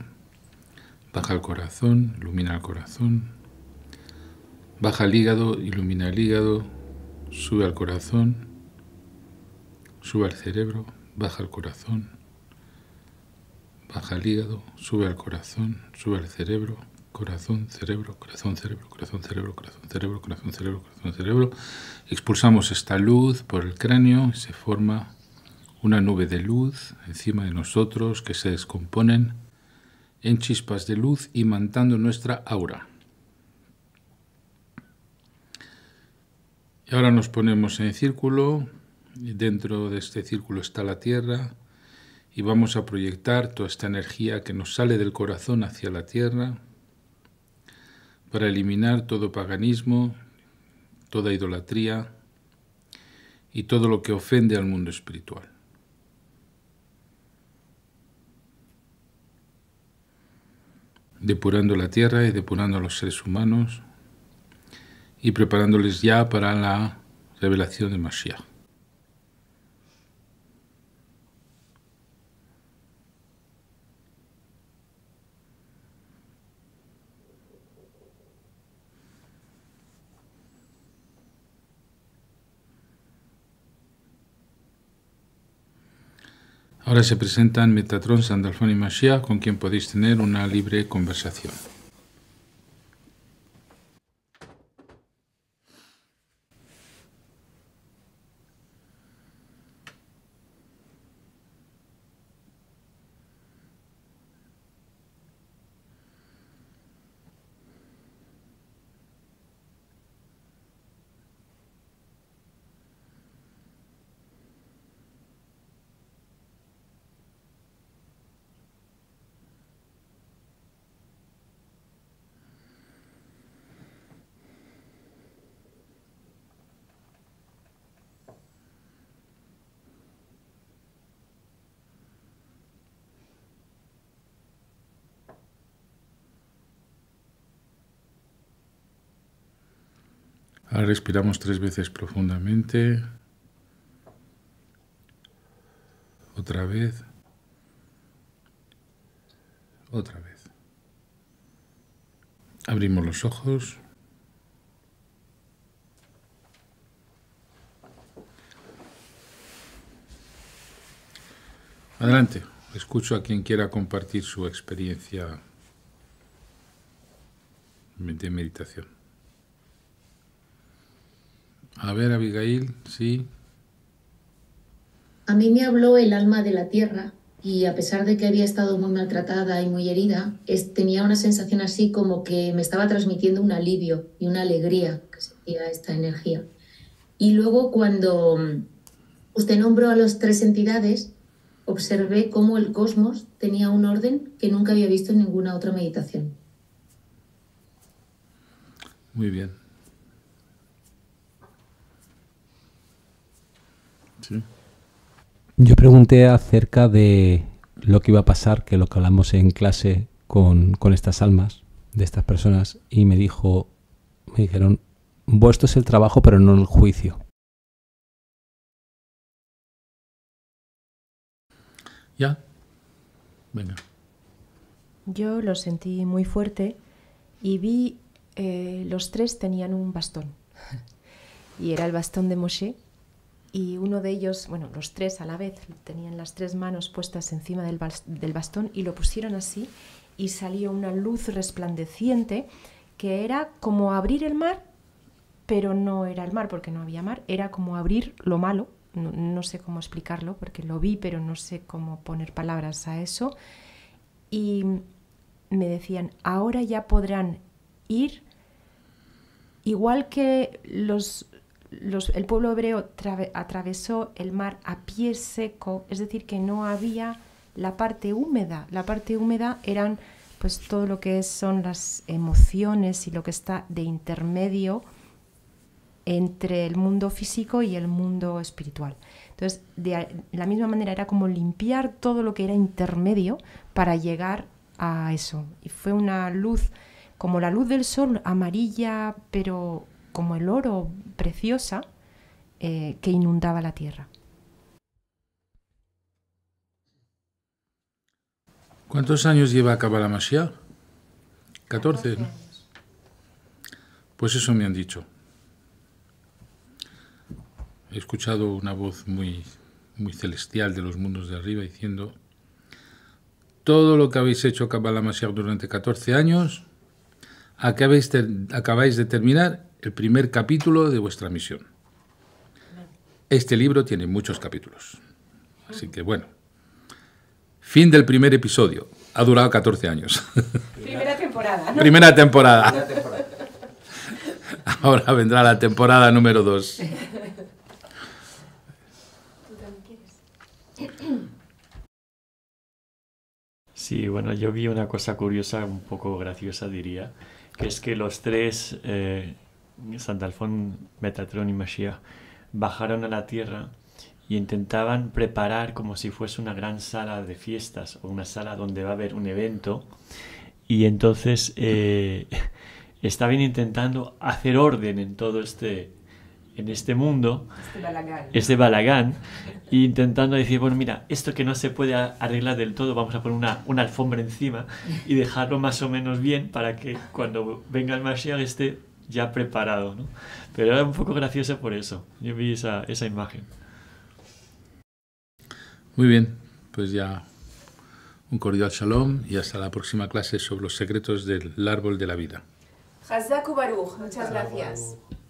baja el corazón, ilumina el corazón, baja el hígado, ilumina el hígado, sube al corazón, sube al cerebro, baja el corazón baja al hígado, sube al corazón, sube al cerebro, corazón, cerebro, corazón, cerebro, corazón, cerebro, corazón, cerebro, corazón, cerebro, Expulsamos esta luz por el cráneo y se forma una nube de luz encima de nosotros que se descomponen en chispas de luz y imantando nuestra aura. Y ahora nos ponemos en círculo, y dentro de este círculo está la Tierra, y vamos a proyectar toda esta energía que nos sale del corazón hacia la tierra para eliminar todo paganismo, toda idolatría y todo lo que ofende al mundo espiritual. depurando la tierra y depurando a los seres humanos y preparándoles ya para la revelación de Mashiach. Ahora se presentan Metatron, Sandalfón y Mashiach, con quien podéis tener una libre conversación. Respiramos tres veces profundamente. Otra vez. Otra vez. Abrimos los ojos. Adelante, escucho a quien quiera compartir su experiencia de meditación. A ver, Abigail, sí.
A mí me habló el alma de la tierra y a pesar de que había estado muy maltratada y muy herida, tenía una sensación así como que me estaba transmitiendo un alivio y una alegría que sentía esta energía. Y luego cuando mm, usted nombró a las tres entidades, observé cómo el cosmos tenía un orden que nunca había visto en ninguna otra meditación.
Muy bien.
Yo pregunté acerca de lo que iba a pasar, que lo que hablamos en clase con, estas almas de estas personas, y me dijo, me dijeron, vuestro es el trabajo, pero no el juicio.
¿Ya? Venga.
Yo lo sentí muy fuerte y vi, eh, los tres tenían un bastón. (laughs) y era el bastón de Moshe, y uno de ellos, bueno, los tres a la vez, tenían las tres manos puestas encima del, del bastón y lo pusieron así y salió una luz resplandeciente que era como abrir el mar, pero no era el mar porque no había mar, era como abrir lo malo, no, sé cómo explicarlo porque lo vi, pero no sé cómo poner palabras a eso. Y me decían, ahora ya podrán ir igual que los el pueblo hebreo atravesó el mar a pie seco, es decir, que no había la parte húmeda. La parte húmeda eran pues todo lo que son las emociones y lo que está de intermedio entre el mundo físico y el mundo espiritual. Entonces, de la misma manera era como limpiar todo lo que era intermedio para llegar a eso. Y fue una luz como la luz del sol amarilla, pero como el oro preciosa eh, que inundaba la tierra.
¿Cuántos años lleva a Mashiach? 14, ¿no? Pues eso me han dicho. He escuchado una voz muy, muy celestial de los mundos de arriba diciendo, todo lo que habéis hecho Kabbalah Mashiach durante 14 años, acabáis de terminar el primer capítulo de vuestra misión. Este libro tiene muchos capítulos. Así que bueno. Fin del primer episodio. Ha durado 14 años.
Primera temporada. ¿no? Primera temporada.
Ahora vendrá la temporada número 2.
Sí, bueno, yo vi una cosa curiosa, un poco graciosa diría, que es que los tres eh, Santalfón, Metatron y Mashiach, bajaron a la tierra y intentaban preparar como si fuese una gran sala de fiestas o una sala donde va a haber un evento. Y entonces eh, (laughs) estaban intentando hacer orden en todo este en este mundo, este balagán. este intentando decir, bueno, mira, esto que no se puede arreglar del todo, vamos a poner una, una alfombra encima y dejarlo más o menos bien para que cuando venga el Mashiach esté ya preparado, ¿no? Pero era un poco gracioso por eso. Yo vi esa, esa imagen.
Muy bien, pues ya un cordial shalom y hasta la próxima clase sobre los secretos del árbol de la vida.
Muchas gracias.